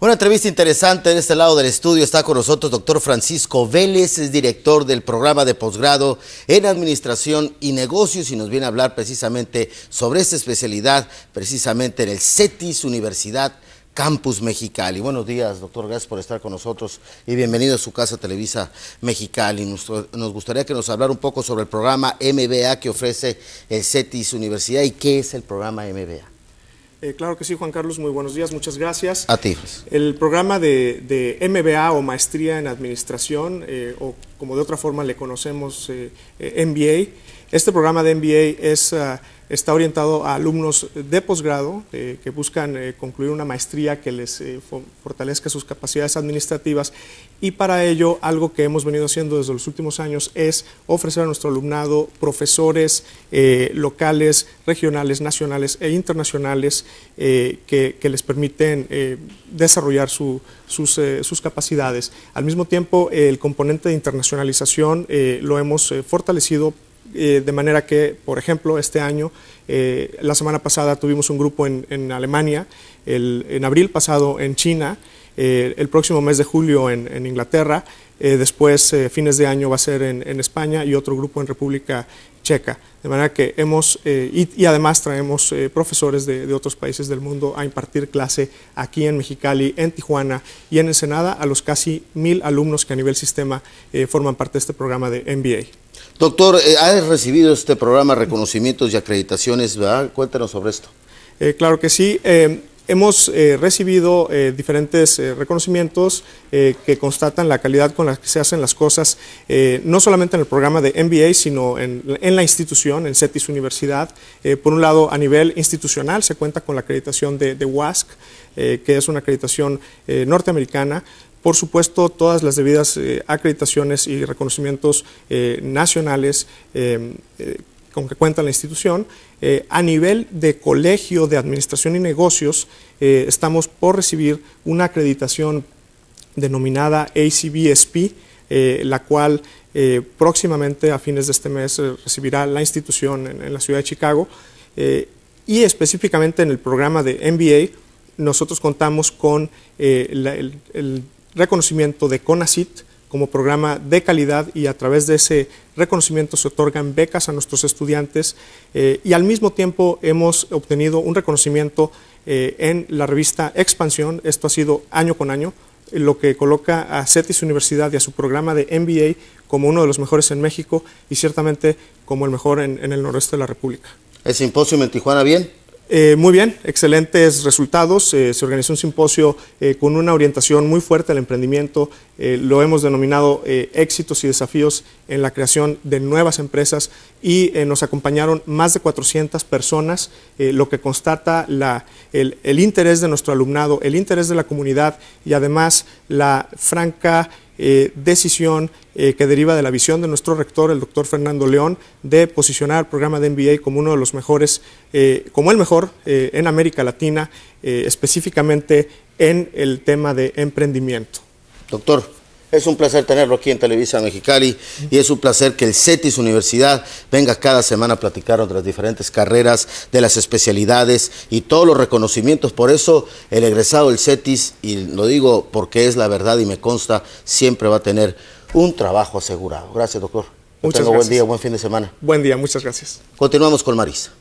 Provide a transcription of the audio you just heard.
Una entrevista interesante en este lado del estudio está con nosotros doctor Francisco Vélez, es director del programa de posgrado en Administración y Negocios y nos viene a hablar precisamente sobre esta especialidad, precisamente en el CETIS Universidad Campus Mexicali. Buenos días, doctor, gracias por estar con nosotros y bienvenido a su casa Televisa Mexicali. Nos, nos gustaría que nos hablara un poco sobre el programa MBA que ofrece el CETIS Universidad y qué es el programa MBA. Eh, claro que sí, Juan Carlos, muy buenos días, muchas gracias. A ti. Pues. El programa de, MBA o Maestría en Administración, eh, o como de otra forma le conocemos, eh, MBA, este programa de MBA ah, está orientado a alumnos de posgrado eh, que buscan eh, concluir una maestría que les eh, fortalezca sus capacidades administrativas y para ello algo que hemos venido haciendo desde los últimos años es ofrecer a nuestro alumnado profesores locales, regionales, nacionales e internacionales que, les permiten desarrollar sus, capacidades. Al mismo tiempo, el componente de internacionalización lo hemos fortalecido eh, de manera que, por ejemplo, este año, eh, la semana pasada tuvimos un grupo en, Alemania, en abril pasado en China, eh, el próximo mes de julio en, Inglaterra, después fines de año va a ser en, España y otro grupo en República Checa. De manera que hemos, y, además traemos profesores de, de, otros países del mundo a impartir clase aquí en Mexicali, en Tijuana y en Ensenada a los casi mil alumnos que a nivel sistema forman parte de este programa de MBA. Doctor, eh, ¿has recibido este programa reconocimientos y acreditaciones? Cuéntanos sobre esto. Eh, claro que sí. Eh, hemos recibido diferentes reconocimientos que constatan la calidad con la que se hacen las cosas, no solamente en el programa de MBA, sino en, la institución, en CETIS Universidad. por un lado, a nivel institucional se cuenta con la acreditación de, de WASC, que es una acreditación norteamericana, por supuesto, todas las debidas eh, acreditaciones y reconocimientos eh, nacionales eh, con que cuenta la institución. a nivel de Colegio de Administración y Negocios, estamos por recibir una acreditación denominada ACBSP, la cual próximamente a fines de este mes recibirá la institución en, la ciudad de Chicago. y específicamente en el programa de MBA, nosotros contamos con el reconocimiento de CONACIT como programa de calidad y a través de ese reconocimiento se otorgan becas a nuestros estudiantes eh, y al mismo tiempo hemos obtenido un reconocimiento eh, en la revista Expansión, esto ha sido año con año, eh, lo que coloca a CETIS Universidad y a su programa de MBA como uno de los mejores en México y ciertamente como el mejor en, en el noroeste de la República. ¿El simposio en Tijuana bien? Eh, muy bien, excelentes resultados. Eh, se organizó un simposio eh, con una orientación muy fuerte al emprendimiento. lo hemos denominado éxitos y desafíos en la creación de nuevas empresas y nos acompañaron más de 400 personas, lo que constata el, el interés de nuestro alumnado, el interés de la comunidad y además la franca... Eh, decisión eh, que deriva de la visión de nuestro rector, el doctor Fernando León, de posicionar el programa de MBA como uno de los mejores, eh, como el mejor en América Latina, específicamente en el tema de emprendimiento. Doctor, es un placer tenerlo aquí en Televisa Mexicali y es un placer que el CETIS Universidad venga cada semana a platicar de las diferentes carreras, de las especialidades y todos los reconocimientos. Por eso el egresado del CETIS, y lo digo porque es la verdad y me consta, siempre va a tener un trabajo asegurado. Gracias, doctor. Muchas gracias. buen día, buen fin de semana. Buen día, muchas gracias. Continuamos con Marisa.